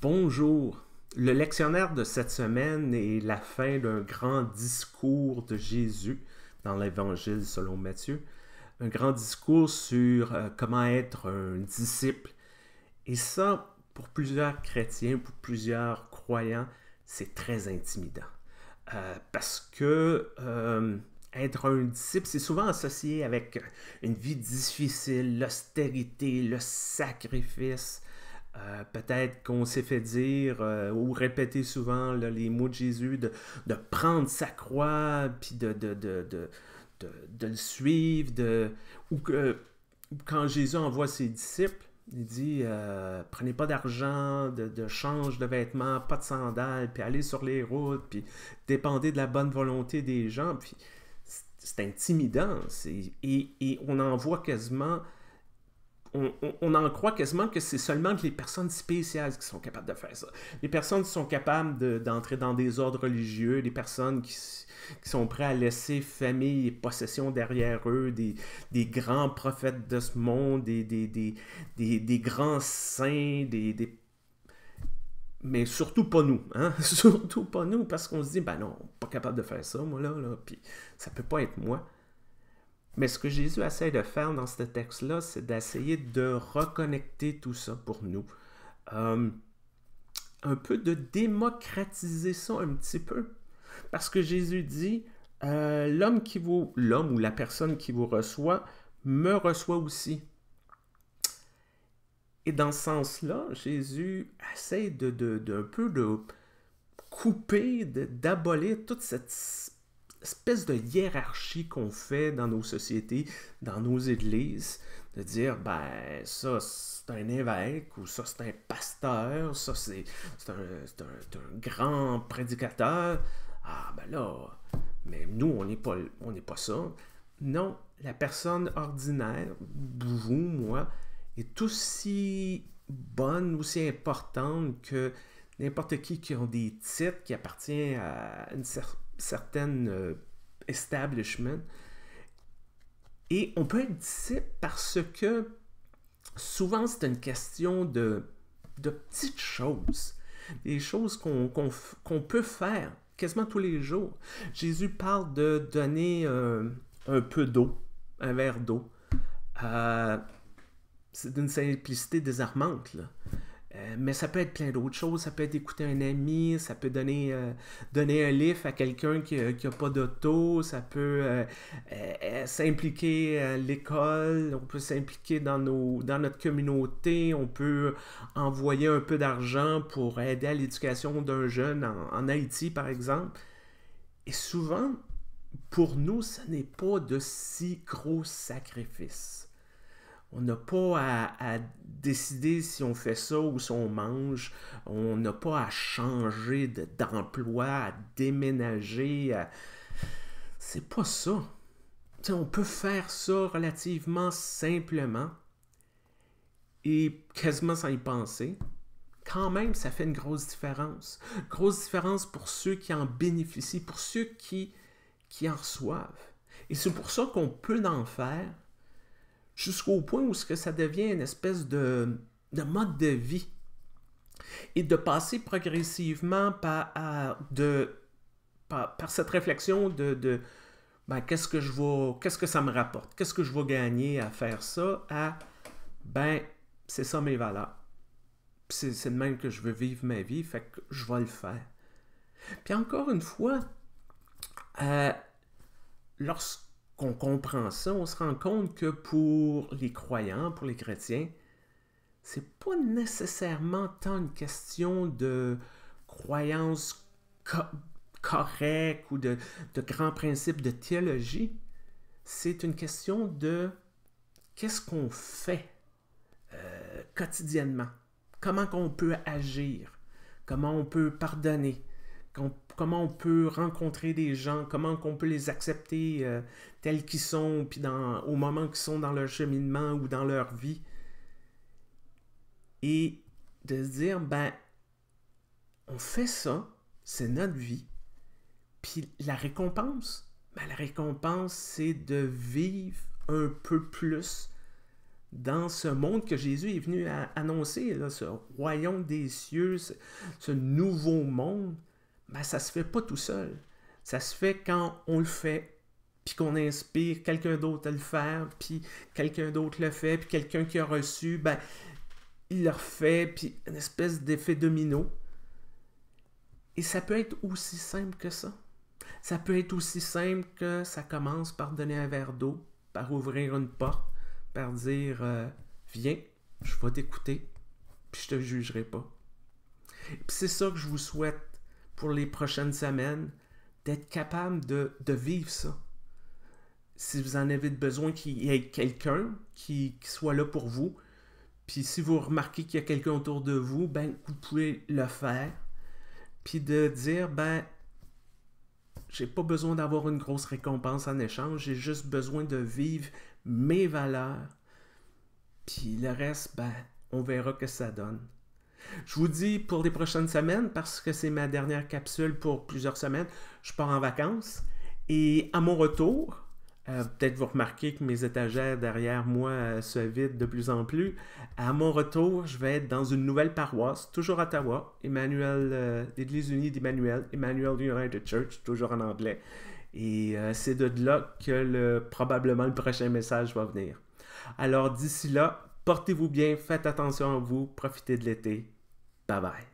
Bonjour. Le lectionnaire de cette semaine est la fin d'un grand discours de Jésus dans l'Évangile selon Matthieu. Un grand discours sur euh, comment être un disciple. Et ça, pour plusieurs chrétiens, pour plusieurs croyants, c'est très intimidant. Euh, parce que euh, être un disciple, c'est souvent associé avec une vie difficile, l'austérité, le sacrifice. Euh, peut-être qu'on s'est fait dire euh, ou répéter souvent les mots de Jésus de, prendre sa croix, puis de, de, de, le suivre, de, ou que quand Jésus envoie ses disciples, il dit euh, prenez pas d'argent, de, change de vêtements, pas de sandales, puis allez sur les routes, puis dépendez de la bonne volonté des gens. Puis c'est intimidant, et, et, on en voit quasiment on, en croit quasiment que c'est seulement les personnes spéciales qui sont capables de faire ça. Les personnes qui sont capables d'entrer dans des ordres religieux, les personnes qui, sont prêtes à laisser famille et possession derrière eux, des, grands prophètes de ce monde, des, grands saints, des mais surtout pas nous, hein? surtout pas nous, parce qu'on se dit, ben non, pas capable de faire ça, moi là, puis ça peut pas être moi. Mais ce que Jésus essaie de faire dans ce texte-là, c'est d'essayer de reconnecter tout ça pour nous. Euh, un peu de démocratiser ça un petit peu. Parce que Jésus dit, euh, l'homme qui vous, l'homme ou la personne qui vous reçoit, me reçoit aussi. Et dans ce sens-là, Jésus essaie de, peu de couper, d'abolir toute cette espèce de hiérarchie qu'on fait dans nos sociétés, dans nos églises, de dire, ben, ça, c'est un évêque, ou ça, c'est un pasteur, ça, c'est un, un, grand prédicateur. Ah, ben là, mais nous, on n'est pas, on pas ça. Non, la personne ordinaire, vous, moi, est aussi bonne, aussi importante que n'importe qui qui ont des titres qui appartiennent à une certaine certaines euh, establishments. Et on peut être disciple parce que souvent c'est une question de, petites choses, des choses qu'on peut faire quasiment tous les jours. Jésus parle de donner euh, un peu d'eau, un verre d'eau. Euh, c'est d'une simplicité désarmante. Là. Euh, mais ça peut être plein d'autres choses. Ça peut être écouter un ami, ça peut donner, euh, un livre à quelqu'un qui n'a euh, pas d'auto, ça peut s'impliquer à l'école, on peut s'impliquer dans, notre communauté, on peut envoyer un peu d'argent pour aider à l'éducation d'un jeune en Haïti, par exemple. Et souvent, pour nous, ce n'est pas de si gros sacrifices on n'a pas à, décider si on fait ça ou si on mange. On n'a pas à changer d'emploi, à déménager. C'est pas ça. on peut faire ça relativement simplement et quasiment sans y penser. Quand même, ça fait une grosse différence. Grosse différence pour ceux qui en bénéficient, pour ceux qui, qui en reçoivent. Et c'est pour ça qu'on peut en faire jusqu'au point où ce que ça devient une espèce de, de mode de vie et de passer progressivement par, par, cette réflexion de, ben, qu'est-ce que je vais, qu'est-ce que ça me rapporte, qu'est-ce que je vais gagner à faire ça, à ben c'est ça mes valeurs. C'est de même que je veux vivre ma vie, fait que je vais le faire. Puis encore une fois, euh, lorsque qu'on comprend ça, on se rend compte que pour les croyants, pour les chrétiens, c'est pas nécessairement tant une question de croyance correcte ou de, grands principes de théologie. C'est une question de qu'est-ce qu'on fait euh, quotidiennement, comment qu'on peut agir, comment on peut pardonner, comment on peut rencontrer des gens, comment on peut les accepter euh, tels qu'ils sont, au moment qu'ils sont dans leur cheminement ou dans leur vie. Et de se dire, ben, on fait ça, c'est notre vie. Puis la récompense, ben, la récompense, c'est de vivre un peu plus dans ce monde que Jésus est venu annoncer, ce royaume des cieux, ce nouveau monde ça ben, ça se fait pas tout seul. Ça se fait quand on le fait, puis qu'on inspire quelqu'un d'autre à le faire, puis quelqu'un d'autre le fait, puis quelqu'un qui a reçu, ben, il le refait, puis une espèce d'effet domino. Et ça peut être aussi simple que ça. Ça peut être aussi simple que ça commence par donner un verre d'eau, par ouvrir une porte, par dire euh, Viens, je vais t'écouter, puis je te jugerai pas. Puis c'est ça que je vous souhaite pour les prochaines semaines, d'être capable de, vivre ça. Si vous en avez besoin, qu'il y ait quelqu'un qui, soit là pour vous. Puis si vous remarquez qu'il y a quelqu'un autour de vous, ben, vous pouvez le faire. Puis de dire, ben, j'ai pas besoin d'avoir une grosse récompense en échange, j'ai juste besoin de vivre mes valeurs. Puis le reste, ben, on verra que ça donne. Je vous dis pour les prochaines semaines, parce que c'est ma dernière capsule pour plusieurs semaines, je pars en vacances. Et à mon retour, euh, peut-être vous remarquez que mes étagères derrière moi euh, se vident de plus en plus. À mon retour, je vais être dans une nouvelle paroisse, toujours à Ottawa, Emmanuel, euh, l'Église unie d'Emmanuel, Emmanuel United Church, toujours en anglais. Et c'est de là que probablement le prochain message va venir. Alors d'ici là, portez-vous bien, faites attention à vous, profitez de l'été. Bye bye.